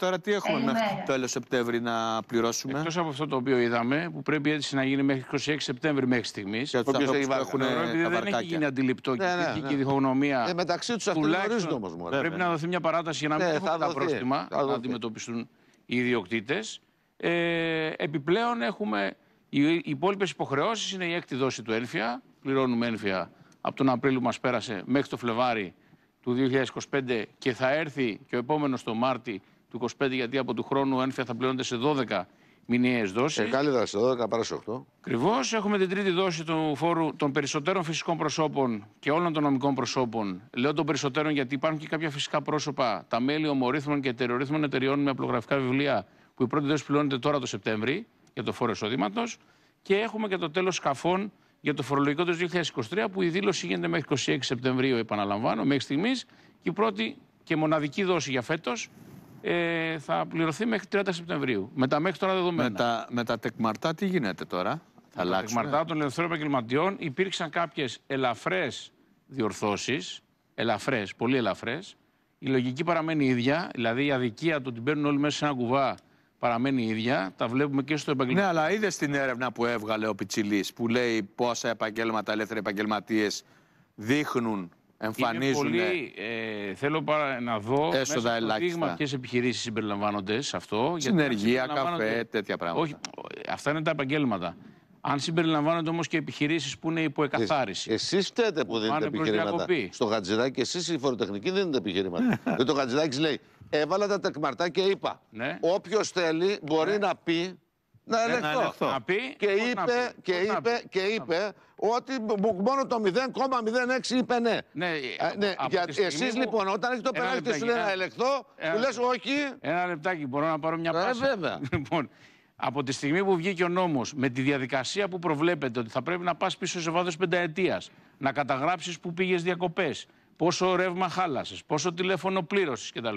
Τώρα τι έχουμε μέχρι το τέλος Σεπτέμβρη να πληρώσουμε. Εκτός από αυτό το οποίο είδαμε, που πρέπει έτσι να γίνει μέχρι 26 Σεπτέμβρη μέχρι στιγμής. και που έχουν Δεν έχει γίνει αντιληπτό ναι, και η ναι, ναι. διχογνωμία. Ε, μεταξύ τους αυτοί τουλάχιστον. πρέπει να δοθεί μια παράταση για να μην ναι, έχουν τα πρόστιμα, να αντιμετωπιστούν οι ιδιοκτήτες. Ε, επιπλέον έχουμε, οι υπόλοιπες υποχρεώσεις είναι η έκτη δόση του Ένφια. Πληρώνουμε Ένφια από τον Απρίλιο που μας πέρασε μέχρι το Φλεβάρι του 2025 και θα έρθει και ο επόμενος το Μάρτι του 25, γιατί από του χρόνου ένφια θα πληρώνεται σε 12 μηνιαίες δόσεις. Ε, καλύτερα σε 12 παρά σε 8. Ακριβώς. Έχουμε την τρίτη δόση του φόρου των περισσότερων φυσικών προσώπων και όλων των νομικών προσώπων. Λέω των περισσότερων γιατί υπάρχουν και κάποια φυσικά πρόσωπα, τα μέλη ομορύθμων και εταιρεορύθμων εταιρεών με απλογραφικά βιβλία, που η πρώτη δόση πληρώνεται τώρα το Σεπτέμβρη για το φόρο εισοδήματο. Και έχουμε και το τέλος σκαφών για το φορολογικό του 2023, που η δήλωση γίνεται μέχρι 26 Σεπτεμβρίου, επαναλαμβάνω, μέχρι στιγμής. Και η πρώτη και μοναδική δόση για φέτος ε, θα πληρωθεί μέχρι 30 Σεπτεμβρίου. Με τα μέχρι τώρα δεδομένα. Με τα, με τα τεκμαρτά τι γίνεται τώρα, θα με Τα τεκμαρτά των ελευθερών επαγγελματιών υπήρξαν κάποιες ελαφρές διορθώσεις, ελαφρές, πολύ ελαφρές. Η λογική παραμένει ίδια, δηλαδή η αδικία του ότι παίρνουν όλοι μέσα σε ένα κουβά παραμένει ίδια. Τα βλέπουμε και στο επαγγελματικό. Ναι, αλλά είδες την έρευνα που έβγαλε ο Πιτσιλής που λέει πόσα επαγγέλματα, ελεύθεροι επαγγελματίες δείχνουν εμφανίζουν. πολύ, ε, θέλω πάρα να δω έσοδα ελάχιστα. Ποιες επιχειρήσεις συμπεριλαμβάνονται σε αυτό. Συνεργεία, καφέ, τέτοια πράγματα. Όχι, αυτά είναι τα επαγγέλματα. Αν συμπεριλαμβάνονται όμως και επιχειρήσεις που είναι υπό εκαθάριση. Εσείς φταίτε που δίνετε επιχειρήματα. Στο Χατζηδάκι, εσείς οι φοροτεχνικοί δίνετε επιχειρήματα. Δεν το Χατζηδάκι λέει: Έβαλα τα τεκμαρτά και είπα. Ναι. Όποιος θέλει μπορεί ναι. να πει ε, να ελεγχθώ. και, είπε, και, είπε, και είπε ότι μόνο το 0,06 είπε ναι. ναι, ε, ναι Εσεί λοιπόν, όταν έχεις το περάσει σου λέει να ελεγχθώ, του λε όχι. Ένα λεπτάκι, μπορώ να πάρω μια ε, πάσα. βέβαια. Λοιπόν, από τη στιγμή που βγήκε ο νόμος με τη διαδικασία που προβλέπεται ότι θα πρέπει να πας πίσω σε βάθος πενταετίας, να καταγράψεις που πήγες διακοπές, πόσο ρεύμα χάλασες, πόσο τηλέφωνο πλήρωσες κτλ.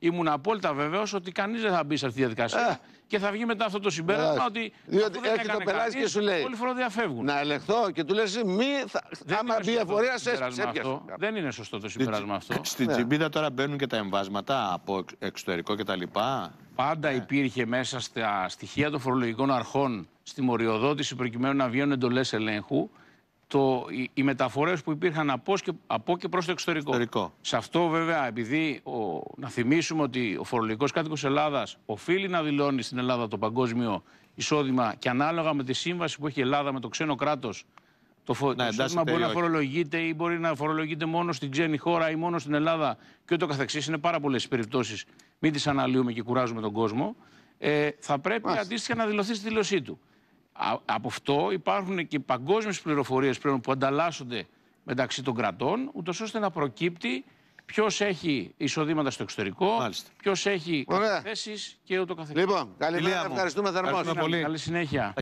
Ήμουν απόλυτα βεβαίω ότι κανείς δεν θα μπει σε αυτή τη διαδικασία. Ε. Και θα βγει μετά αυτό το συμπέρασμα ε. ότι. Διότι έρχεται ο πελάτη και σου λέει. Όλοι φοροδιαφεύγουν. Να ελεγχθώ και του λες, μη. Θα... άμα μπει εφορία, σε αυτό. Δεν είναι σωστό το συμπέρασμα αυτό. Στην ναι. τσιμπίδα τώρα μπαίνουν και τα εμβάσματα από εξωτερικό κτλ. Πάντα ναι. υπήρχε μέσα στα στοιχεία των φορολογικών αρχών στη μοριοδότηση προκειμένου να βγαίνουν εντολές ελέγχου το, οι, οι μεταφορές που υπήρχαν από και, από προς το εξωτερικό. εξωτερικό. Σε αυτό βέβαια, επειδή να θυμίσουμε ότι ο φορολογικός κάτοικος Ελλάδας οφείλει να δηλώνει στην Ελλάδα το παγκόσμιο εισόδημα και ανάλογα με τη σύμβαση που έχει η Ελλάδα με το ξένο κράτος. το, φο... ναι, το μπορεί να φορολογείται ή μπορεί να φορολογείται μόνο στην ξένη χώρα ή μόνο στην Ελλάδα και ούτω καθεξής Είναι πάρα πολλές περιπτώσεις. Μην τις αναλύουμε και κουράζουμε τον κόσμο. Ε, θα πρέπει αντίστοιχα να δηλωθεί στη δήλωσή του από αυτό υπάρχουν και παγκόσμιες πληροφορίες πλέον που ανταλλάσσονται μεταξύ των κρατών, ούτως ώστε να προκύπτει ποιος έχει εισοδήματα στο εξωτερικό, ποιος έχει θέσεις και ούτω καθεξής. Λοιπόν, καλημέρα, ευχαριστούμε θερμά. Καλή συνέχεια.